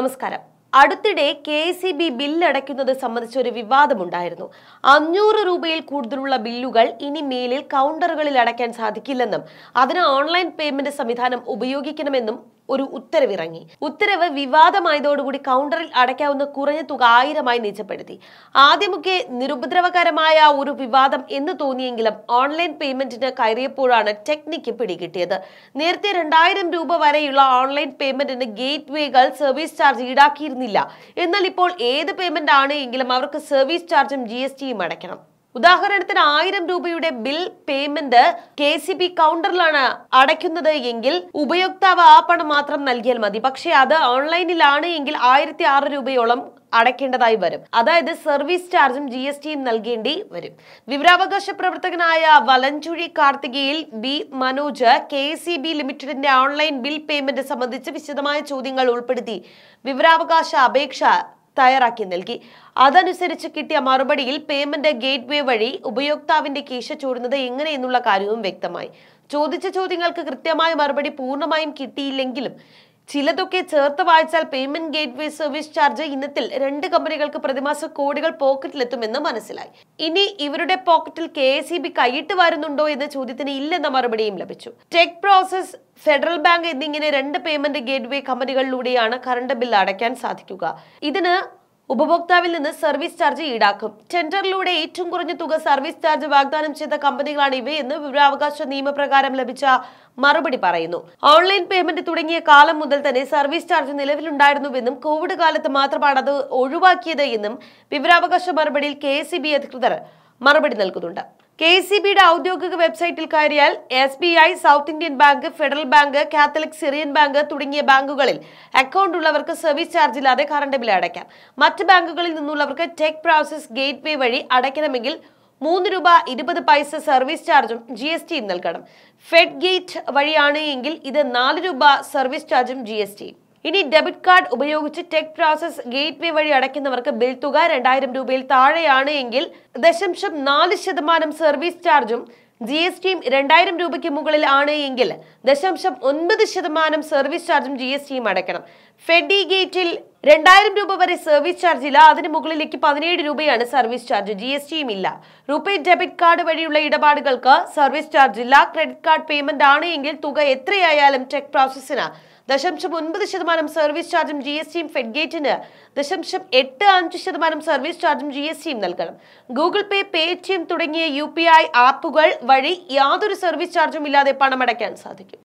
നമസ്കാരം അടുത്തിടെ K C B ബില്ലടയ്ക്കുന്നത് സംബന്ധിച്ച ഒരു വിവാദമുണ്ടായിരുന്നു അഞ്ഞൂറ് രൂപയിൽ കൂടുതലുള്ള ബില്ലുകൾ ഇനി മേലിൽ കൗണ്ടറുകളിൽ അടയ്ക്കാൻ സാധിക്കില്ലെന്നും അതിന് ഓൺലൈൻ പേയ്മെന്റ് സംവിധാനം ഉപയോഗിക്കണമെന്നും ഒരു ഉത്തരവിറങ്ങി ഉത്തരവ് വിവാദമായതോടുകൂടി കൗണ്ടറിൽ അടയ്ക്കാവുന്ന കുറഞ്ഞ തുക ആയിരമായി നിജപ്പെടുത്തി ആദ്യമൊക്കെ നിരുപദ്രവകരമായ ഒരു വിവാദം എന്ന് തോന്നിയെങ്കിലും ഓൺലൈൻ പേയ്മെന്റിന് കയറിയപ്പോഴാണ് ടെക്നിക്ക് പിടികിട്ടിയത് നേരത്തെ രണ്ടായിരം രൂപ വരെയുള്ള ഓൺലൈൻ പേയ്മെന്റിന് ഗേറ്റ് വേകൾ സർവീസ് ചാർജ് ഈടാക്കിയിരുന്നില്ല എന്നാൽ ഇപ്പോൾ ഏത് പേയ്മെന്റ് ആണ് എങ്കിലും അവർക്ക് സർവീസ് ചാർജും ജി അടയ്ക്കണം ഉദാഹരണത്തിന് ആയിരം രൂപയുടെ bill payment K C B കൗണ്ടറിലാണ് അടയ്ക്കുന്നത് എങ്കിൽ ഉപയോക്താവ് ആ പണം മാത്രം നൽകിയാൽ മതി പക്ഷേ അത് ഓൺലൈനിലാണ് എങ്കിൽ ആയിരത്തി ആറ് രൂപയോളം അടയ്ക്കേണ്ടതായി വരും അതായത് സർവീസ് ചാർജും ജി എസ് ടിയും നൽകേണ്ടി വരും വിവരാവകാശ പ്രവർത്തകനായ വലഞ്ചുഴി കാർത്തികയിൽ B Manoj K C B ലിമിറ്റഡിന്റെ ഓൺലൈൻ ബിൽ പേയ്മെന്റ് സംബന്ധിച്ച് വിശദമായ ചോദ്യങ്ങൾ ഉൾപ്പെടുത്തി വിവരാവകാശ അപേക്ഷ തയ്യാറാക്കി നൽകി അതനുസരിച്ച് കിട്ടിയ മറുപടിയിൽ പേയ്മെന്റ് ഗേറ്റ്വേ വഴി ഉപയോക്താവിന്റെ കീശ ചൂടുന്നത് എങ്ങനെയെന്നുള്ള കാര്യവും വ്യക്തമായി ചോദിച്ച ചോദ്യങ്ങൾക്ക് കൃത്യമായ മറുപടി പൂർണ്ണമായും കിട്ടിയില്ലെങ്കിലും ചിലതൊക്കെ ചേർത്ത് വായിച്ചാൽ പേയ്മെന്റ് ഗേറ്റ്വേ സർവീസ് ചാർജ് ഇനത്തിൽ രണ്ട് കമ്പനികൾക്ക് പ്രതിമാസ കോടികൾ പോക്കറ്റിലെത്തുമെന്ന് മനസ്സിലായി ഇനി ഇവരുടെ പോക്കറ്റിൽ കെ എസ് സി ബി കൈയിട്ട് വരുന്നുണ്ടോ എന്ന ചോദ്യത്തിന് ഇല്ലെന്ന മറുപടിയും ലഭിച്ചു ടെക് പ്രോസസ് ഫെഡറൽ ബാങ്ക് എന്നിങ്ങനെ രണ്ട് പേയ്മെന്റ് ഗേറ്റ്വേ കമ്പനികളിലൂടെയാണ് കറണ്ട് ബിൽ അടയ്ക്കാൻ സാധിക്കുക ഇതിന് ഉപഭോക്താവിൽ നിന്ന് സർവീസ് ചാർജ് ഈടാക്കും ടെൻഡറിലൂടെ ഏറ്റവും കുറഞ്ഞ തുക സർവീസ് ചാർജ് വാഗ്ദാനം ചെയ്ത കമ്പനികളാണ് ഇവയെന്ന് വിവരാവകാശ നിയമപ്രകാരം ലഭിച്ച മറുപടി പറയുന്നു ഓൺലൈൻ പേയ്മെന്റ് തുടങ്ങിയ കാലം മുതൽ തന്നെ സർവീസ് ചാർജ് നിലവിലുണ്ടായിരുന്നുവെന്നും കോവിഡ് കാലത്ത് മാത്രമാണ് അത് ഒഴിവാക്കിയത് എന്നും വിവരാവകാശ മറുപടിയിൽ കെ അധികൃതർ മറുപടി നൽകുന്നുണ്ട് കെ സി ബിയുടെ ഔദ്യോഗിക വെബ്സൈറ്റിൽ കയറിയാൽ S B I South Indian Bank Federal Bank Catholic Syrian Bank തുടങ്ങിയ ബാങ്കുകളിൽ അക്കൗണ്ട് ഉള്ളവർക്ക് സർവീസ് ചാർജ് ഇല്ലാതെ കറണ്ട് ബിൽ അടയ്ക്കാം മറ്റ് ബാങ്കുകളിൽ നിന്നുള്ളവർക്ക് ടെക് പ്രോസസ് ഗേറ്റ് വേ വഴി അടയ്ക്കണമെങ്കിൽ മൂന്ന് രൂപ ഇരുപത് പൈസ സർവീസ് ചാർജും ജി എസ് ടിയും നൽകണം ഫെഡ് ഗേറ്റ് വഴിയാണ് എങ്കിൽ ഇത് നാല് രൂപ സർവീസ് ചാർജും ജി എസ് ടിയും ഇനി ഡെബിറ്റ് കാർഡ് ഉപയോഗിച്ച് ടെക് പ്രോസസ് ഗേറ്റ് വേ വഴി അടയ്ക്കുന്നവർക്ക് ബിൽ തുക രണ്ടായിരം രൂപയിൽ താഴെയാണ് എങ്കിൽ ദശാംശം നാല് ശതമാനം സർവീസ് ചാർജും ജി എസ് ടിയും രണ്ടായിരം രൂപയ്ക്ക് മുകളിൽ ആണ് എങ്കിൽ ദശാംശം ഒൻപത് ശതമാനം സർവീസ് ചാർജും ജി എസ് ടിയും അടയ്ക്കണം ഫെഡി ഗേറ്റിൽ രണ്ടായിരം രൂപ വരെ സർവീസ് ചാർജ് ഇല്ല അതിന് മുകളിലേക്ക് പതിനേഴ് രൂപയാണ് സർവീസ് ചാർജ് ജി എസ് ടിയും ഇല്ല റുപേ ഡെബിറ്റ് കാർഡ് വഴിയുള്ള ഇടപാടുകൾക്ക് സർവീസ് ചാർജ് ഇല്ല ക്രെഡിറ്റ് കാർഡ് പേയ്മെന്റ് ആണ് എങ്കിൽ തുക എത്രയായാലും ടെക് പ്രോസസ്സിന് ദശാംശം ഒൻപത് ശതമാനം സർവീസ് ചാർജും ജി എസ് ടിയും ഫെഡ്ഗേറ്റിന് ദശാംശം എട്ട് അഞ്ച് ശതമാനം സർവീസ് ചാർജും ജി എസ് ടിയും നൽകണം ഗൂഗിൾ പേ പേടിഎം തുടങ്ങിയ യു പി ഐ ആപ്പുകൾ വഴി യാതൊരു സർവീസ് ചാർജും ഇല്ലാതെ പണമടയ്ക്കാൻ സാധിക്കും